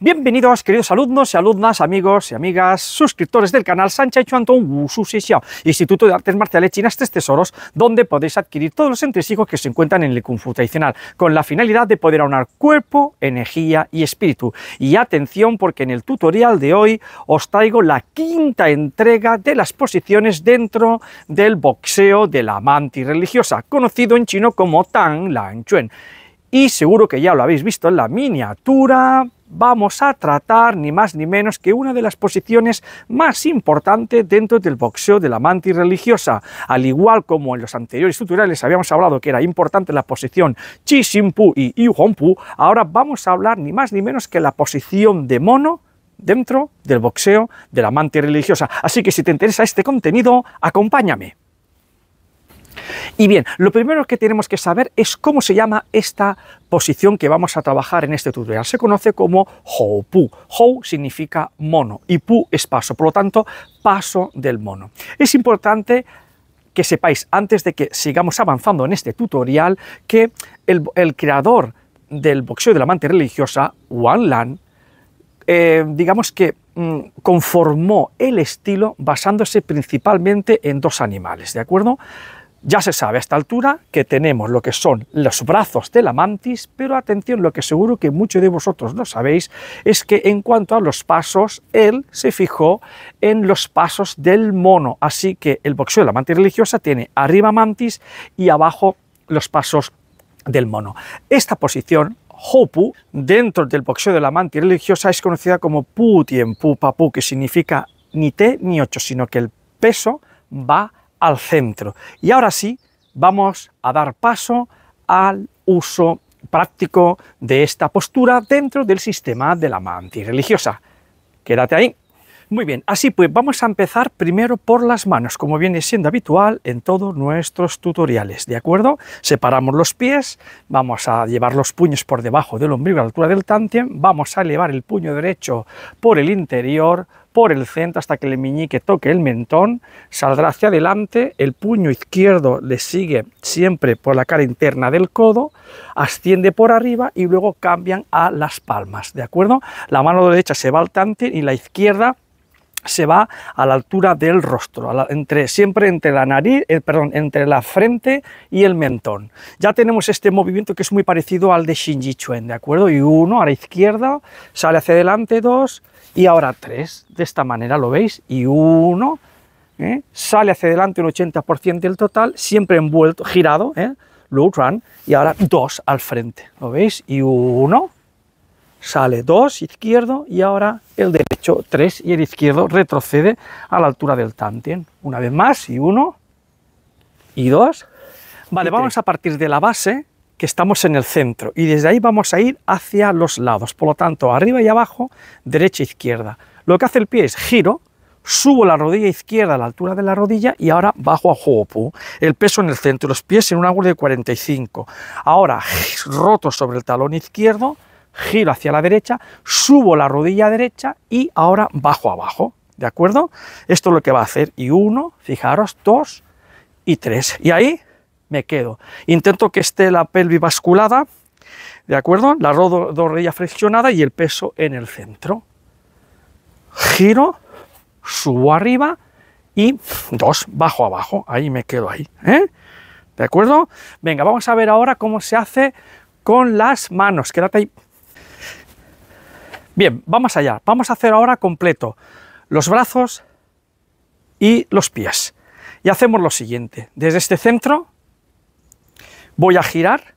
bienvenidos queridos alumnos y alumnas, amigos y amigas, suscriptores del canal Sancha Chuantong Wusu Su Instituto de Artes Marciales Chinas Tres Tesoros, donde podéis adquirir todos los entresijos que se encuentran en el Kung Fu tradicional, con la finalidad de poder aunar cuerpo, energía y espíritu. Y atención porque en el tutorial de hoy os traigo la quinta entrega de las posiciones dentro del boxeo de la mantis religiosa, conocido en chino como Tang Lan Chuen. Y seguro que ya lo habéis visto en la miniatura, vamos a tratar ni más ni menos que una de las posiciones más importantes dentro del boxeo de la mantis religiosa. Al igual como en los anteriores tutoriales habíamos hablado que era importante la posición Chi Pu y Yu Pu, ahora vamos a hablar ni más ni menos que la posición de mono dentro del boxeo de la mantis religiosa. Así que si te interesa este contenido, acompáñame. Y bien, lo primero que tenemos que saber es cómo se llama esta posición que vamos a trabajar en este tutorial. Se conoce como Hou Pu. Hou significa mono y Pu es paso, por lo tanto, paso del mono. Es importante que sepáis, antes de que sigamos avanzando en este tutorial, que el, creador del boxeo de la amante religiosa, Wang Lan, eh, digamos que mm, conformó el estilo basándose principalmente en dos animales, ¿de acuerdo? Ya se sabe a esta altura que tenemos lo que son los brazos de la mantis, pero atención, lo que seguro que muchos de vosotros no sabéis es que en cuanto a los pasos, él se fijó en los pasos del mono. Así que el boxeo de la mantis religiosa tiene arriba mantis y abajo los pasos del mono. Esta posición Hopu, dentro del boxeo de la mantis religiosa, es conocida como Pu Tien Pu Papu, que significa ni té ni ocho, sino que el peso va al centro. Y ahora sí, vamos a dar paso al uso práctico de esta postura dentro del sistema de la mantis religiosa. Quédate ahí. Muy bien, así pues vamos a empezar primero por las manos, como viene siendo habitual en todos nuestros tutoriales, ¿de acuerdo? Separamos los pies, vamos a llevar los puños por debajo del ombligo a la altura del tantien, vamos a elevar el puño derecho por el interior, por el centro hasta que el miñique toque el mentón, saldrá hacia adelante, el puño izquierdo le sigue siempre por la cara interna del codo, asciende por arriba y luego cambian a las palmas, ¿de acuerdo? La mano derecha se va al tante y la izquierda se va a la altura del rostro, entre, siempre entre la nariz, eh, perdón, entre la frente y el mentón. Ya tenemos este movimiento que es muy parecido al de Shinji Chuen, ¿de acuerdo? Y uno a la izquierda, sale hacia adelante, dos, y ahora tres. De esta manera, ¿lo veis? Y uno, ¿eh? sale hacia adelante un 80% del total, siempre envuelto, girado, ¿eh? low run, y ahora dos al frente, ¿lo veis? Y uno, sale 2 izquierdo y ahora el derecho 3 y el izquierdo retrocede a la altura del tantien. Una vez más y 1 y 2. Vale, vamos a partir de la base que estamos en el centro y desde ahí vamos a ir hacia los lados. Por lo tanto, arriba y abajo, derecha e izquierda. Lo que hace el pie es giro, subo la rodilla izquierda a la altura de la rodilla y ahora bajo a Hopu. El peso en el centro, los pies en un ángulo de 45. Ahora roto sobre el talón izquierdo, giro hacia la derecha, subo la rodilla derecha y ahora bajo abajo, ¿de acuerdo? Esto es lo que va a hacer, y uno, fijaros, dos y tres, y ahí me quedo. Intento que esté la pelvis basculada, ¿de acuerdo? La rodilla flexionada y el peso en el centro. Giro, subo arriba y dos, bajo abajo, ahí me quedo ahí, ¿eh? ¿De acuerdo? Venga, vamos a ver ahora cómo se hace con las manos. Quédate ahí Bien, vamos allá. Vamos a hacer ahora completo los brazos y los pies. Y hacemos lo siguiente. Desde este centro voy a girar.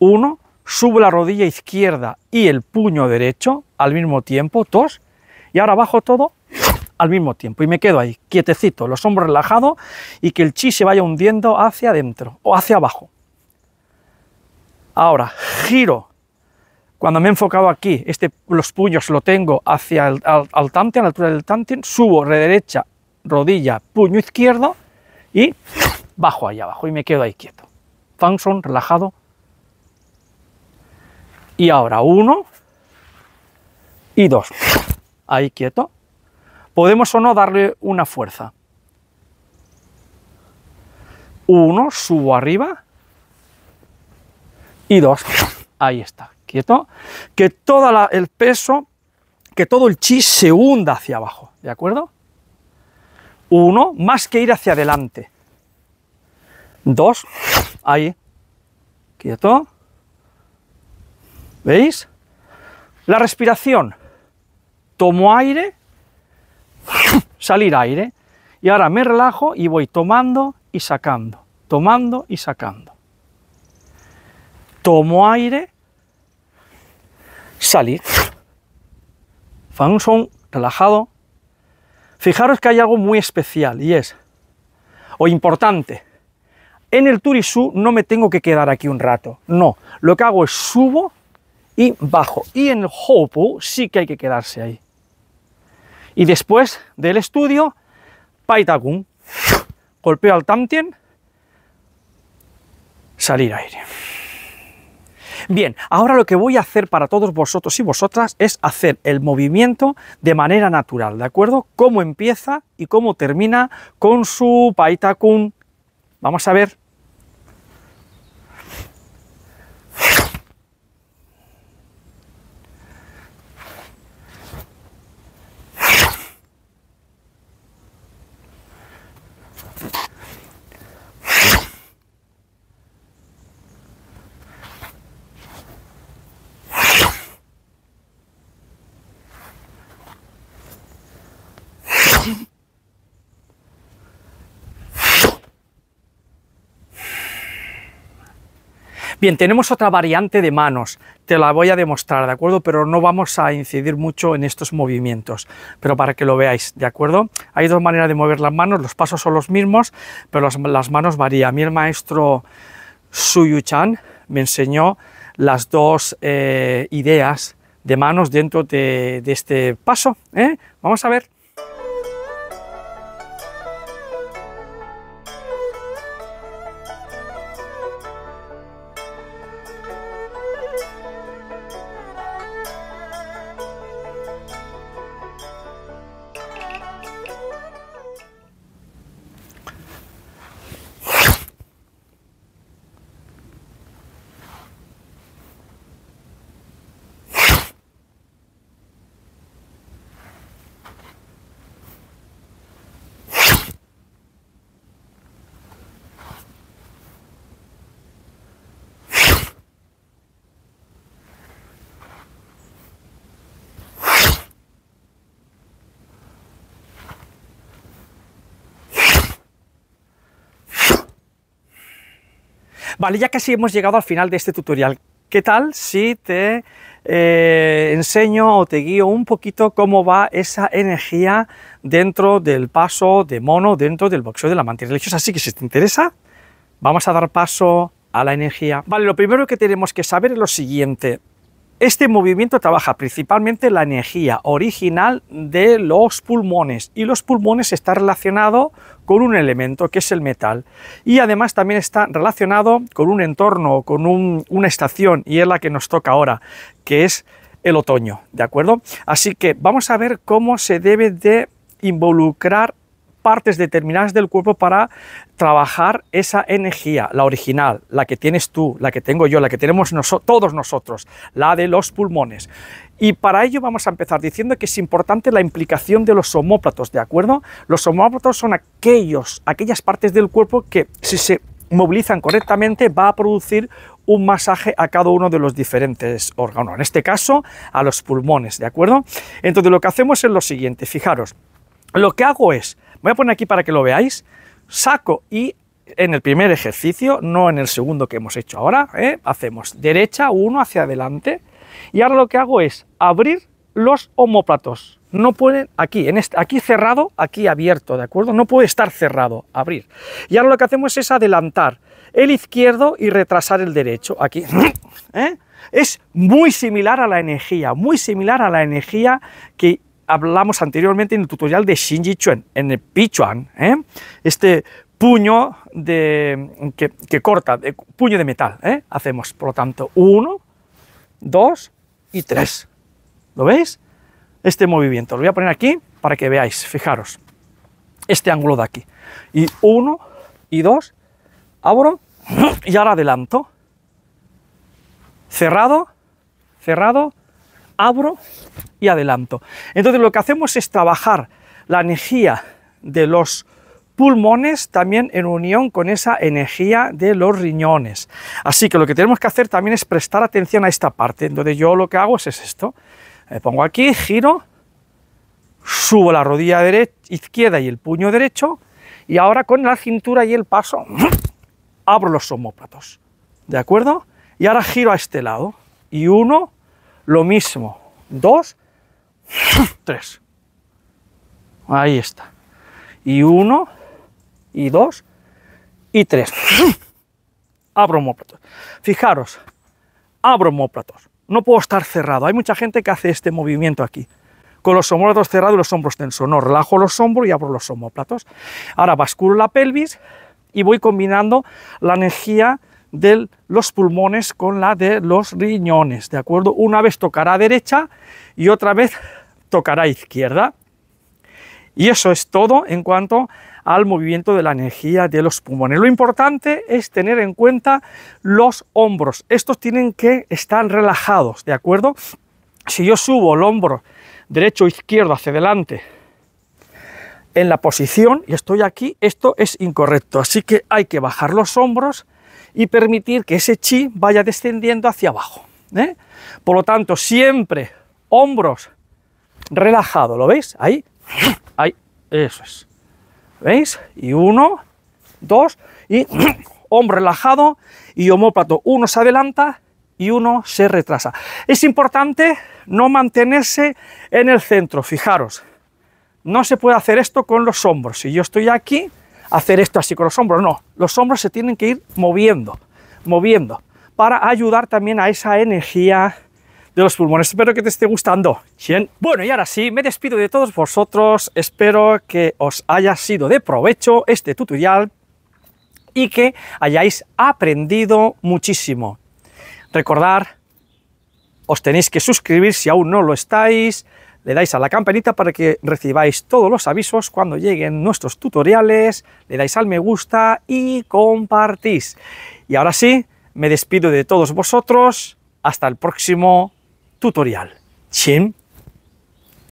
Uno, subo la rodilla izquierda y el puño derecho al mismo tiempo. Dos. Y ahora bajo todo al mismo tiempo. Y me quedo ahí, quietecito, los hombros relajados y que el chi se vaya hundiendo hacia adentro o hacia abajo. Ahora, giro cuando me he enfocado aquí, este, los puños lo tengo hacia el al, tante, a la altura del tante, subo derecha, rodilla, puño izquierdo y bajo allá abajo y me quedo ahí quieto. son, relajado. Y ahora uno y dos. Ahí quieto. Podemos o no darle una fuerza. Uno, subo arriba. Y dos. Ahí está quieto, que todo el peso, que todo el chi se hunda hacia abajo, ¿de acuerdo? Uno, más que ir hacia adelante. Dos, ahí, quieto. ¿Veis? La respiración. Tomo aire, salir aire. Y ahora me relajo y voy tomando y sacando, tomando y sacando. Tomo aire, salir. son relajado. Fijaros que hay algo muy especial y es, o importante, en el Turisú no me tengo que quedar aquí un rato. No, lo que hago es subo y bajo. Y en el Hopu sí que hay que quedarse ahí. Y después del estudio, Paitakun, golpeo al Tamtien, salir aire. Bien, ahora lo que voy a hacer para todos vosotros y vosotras es hacer el movimiento de manera natural, ¿de acuerdo? Cómo empieza y cómo termina con su paitakun. Vamos a ver. Bien, tenemos otra variante de manos, te la voy a demostrar, ¿de acuerdo? Pero no vamos a incidir mucho en estos movimientos, pero para que lo veáis, ¿de acuerdo? Hay dos maneras de mover las manos, los pasos son los mismos, pero las, manos varían. A mí el maestro Suyu-chan me enseñó las dos eh, ideas de manos dentro de, este paso. ¿eh? Vamos a ver. Vale, ya casi hemos llegado al final de este tutorial. ¿Qué tal si te eh, enseño o te guío un poquito cómo va esa energía dentro del paso de mono, dentro del boxeo de la mantis religiosa? Así que si te interesa, vamos a dar paso a la energía. Vale, lo primero que tenemos que saber es lo siguiente. Este movimiento trabaja principalmente la energía original de los pulmones y los pulmones está relacionado con un elemento que es el metal y además también está relacionado con un entorno, con una estación y es la que nos toca ahora, que es el otoño, ¿de acuerdo? Así que vamos a ver cómo se debe de involucrar partes determinadas del cuerpo para trabajar esa energía, la original, la que tienes tú, la que tengo yo, la que tenemos todos nosotros, la de los pulmones. Y para ello vamos a empezar diciendo que es importante la implicación de los homóplatos, ¿de acuerdo? Los homóplatos son aquellos, aquellas partes del cuerpo que si se movilizan correctamente va a producir un masaje a cada uno de los diferentes órganos, en este caso a los pulmones, ¿de acuerdo? Entonces lo que hacemos es lo siguiente, fijaros, lo que hago es Voy a poner aquí para que lo veáis. Saco y en el primer ejercicio, no en el segundo que hemos hecho ahora, ¿eh? hacemos derecha, uno hacia adelante. Y ahora lo que hago es abrir los homóplatos. No pueden, aquí, en este, aquí cerrado, aquí abierto, ¿de acuerdo? No puede estar cerrado, abrir. Y ahora lo que hacemos es adelantar el izquierdo y retrasar el derecho, aquí. ¿eh? Es muy similar a la energía, muy similar a la energía que hablamos anteriormente en el tutorial de Shinji Chuan, en el Pichuan, ¿eh? este puño de, que, corta, puño de metal. ¿eh? Hacemos, por lo tanto, uno, dos y tres. ¿Lo veis? Este movimiento. Lo voy a poner aquí para que veáis, fijaros. Este ángulo de aquí. Y uno y dos. Abro y ahora adelanto. Cerrado, cerrado abro y adelanto. Entonces lo que hacemos es trabajar la energía de los pulmones también en unión con esa energía de los riñones. Así que lo que tenemos que hacer también es prestar atención a esta parte. Entonces yo lo que hago es, esto. Me pongo aquí, giro, subo la rodilla derecha, izquierda y el puño derecho y ahora con la cintura y el paso abro los homóplatos. ¿De acuerdo? Y ahora giro a este lado y uno, lo mismo. Dos, tres. Ahí está. Y uno, y dos, y tres. Abro homóplatos. Fijaros, abro homóplatos. No puedo estar cerrado. Hay mucha gente que hace este movimiento aquí. Con los homóplatos cerrados y los hombros tensos. No, relajo los hombros y abro los homóplatos. Ahora basculo la pelvis y voy combinando la energía de los pulmones con la de los riñones, ¿de acuerdo? Una vez tocará derecha y otra vez tocará izquierda. Y eso es todo en cuanto al movimiento de la energía de los pulmones. Lo importante es tener en cuenta los hombros. Estos tienen que estar relajados, ¿de acuerdo? Si yo subo el hombro derecho o izquierdo hacia adelante en la posición y estoy aquí, esto es incorrecto. Así que hay que bajar los hombros y permitir que ese chi vaya descendiendo hacia abajo. ¿eh? Por lo tanto, siempre hombros relajados, ¿lo veis? Ahí, ahí, eso es. ¿Veis? Y uno, dos, y hombro relajado y homóplato. Uno se adelanta y uno se retrasa. Es importante no mantenerse en el centro, fijaros. No se puede hacer esto con los hombros. Si yo estoy aquí, hacer esto así con los hombros, no, los hombros se tienen que ir moviendo, moviendo, para ayudar también a esa energía de los pulmones. Espero que te esté gustando. Bueno, y ahora sí, me despido de todos vosotros. Espero que os haya sido de provecho este tutorial y que hayáis aprendido muchísimo. Recordar, os tenéis que suscribir si aún no lo estáis, le dais a la campanita para que recibáis todos los avisos cuando lleguen nuestros tutoriales, le dais al me gusta y compartís. Y ahora sí, me despido de todos vosotros, hasta el próximo tutorial. Chin.